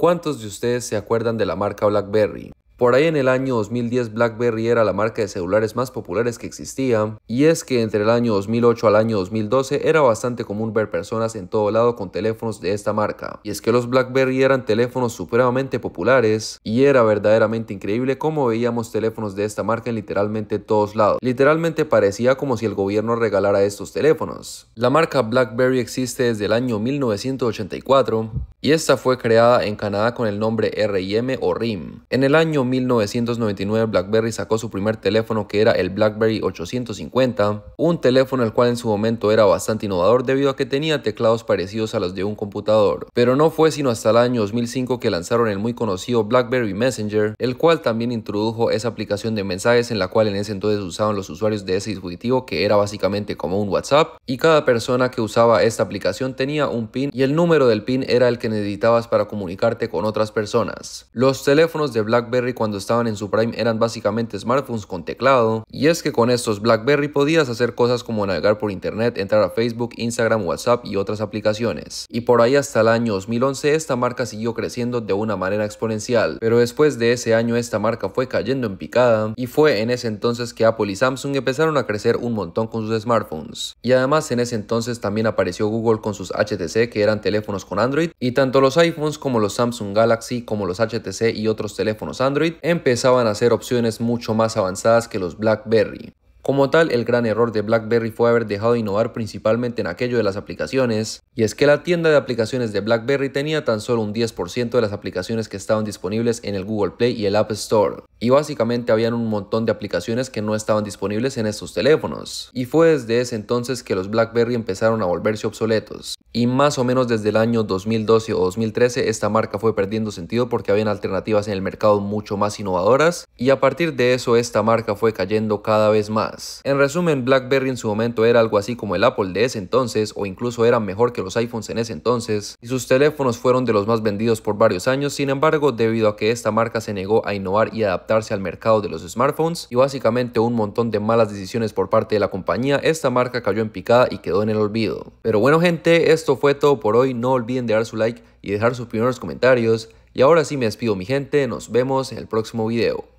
¿Cuántos de ustedes se acuerdan de la marca BlackBerry? Por ahí en el año 2010 BlackBerry era la marca de celulares más populares que existía, y es que entre el año 2008 al año 2012 era bastante común ver personas en todo lado con teléfonos de esta marca. Y es que los BlackBerry eran teléfonos supremamente populares, y era verdaderamente increíble cómo veíamos teléfonos de esta marca en literalmente todos lados. Literalmente parecía como si el gobierno regalara estos teléfonos. La marca BlackBerry existe desde el año 1984, y esta fue creada en Canadá con el nombre RIM o RIM. En el año 1999 BlackBerry sacó su primer teléfono que era el BlackBerry 850, un teléfono el cual en su momento era bastante innovador debido a que tenía teclados parecidos a los de un computador, pero no fue sino hasta el año 2005 que lanzaron el muy conocido BlackBerry Messenger, el cual también introdujo esa aplicación de mensajes en la cual en ese entonces usaban los usuarios de ese dispositivo que era básicamente como un WhatsApp y cada persona que usaba esta aplicación tenía un pin y el número del pin era el que necesitabas para comunicarte con otras personas. Los teléfonos de BlackBerry cuando estaban en su prime eran básicamente smartphones con teclado, y es que con estos BlackBerry podías hacer cosas como navegar por internet, entrar a Facebook, Instagram, WhatsApp y otras aplicaciones. Y por ahí hasta el año 2011 esta marca siguió creciendo de una manera exponencial, pero después de ese año esta marca fue cayendo en picada, y fue en ese entonces que Apple y Samsung empezaron a crecer un montón con sus smartphones. Y además en ese entonces también apareció Google con sus HTC que eran teléfonos con Android y tanto los iPhones como los Samsung Galaxy, como los HTC y otros teléfonos Android empezaban a ser opciones mucho más avanzadas que los BlackBerry. Como tal, el gran error de BlackBerry fue haber dejado de innovar principalmente en aquello de las aplicaciones, y es que la tienda de aplicaciones de BlackBerry tenía tan solo un 10% de las aplicaciones que estaban disponibles en el Google Play y el App Store, y básicamente habían un montón de aplicaciones que no estaban disponibles en estos teléfonos, y fue desde ese entonces que los BlackBerry empezaron a volverse obsoletos, y más o menos desde el año 2012 o 2013 esta marca fue perdiendo sentido porque habían alternativas en el mercado mucho más innovadoras y a partir de eso esta marca fue cayendo cada vez más. En resumen, BlackBerry en su momento era algo así como el Apple de ese entonces o incluso era mejor que los iPhones en ese entonces y sus teléfonos fueron de los más vendidos por varios años, sin embargo debido a que esta marca se negó a innovar y adaptarse al mercado de los smartphones y básicamente un montón de malas decisiones por parte de la compañía, esta marca cayó en picada y quedó en el olvido. Pero bueno gente, esto fue todo por hoy, no olviden de dar su like y dejar sus primeros comentarios. Y ahora sí me despido mi gente, nos vemos en el próximo video.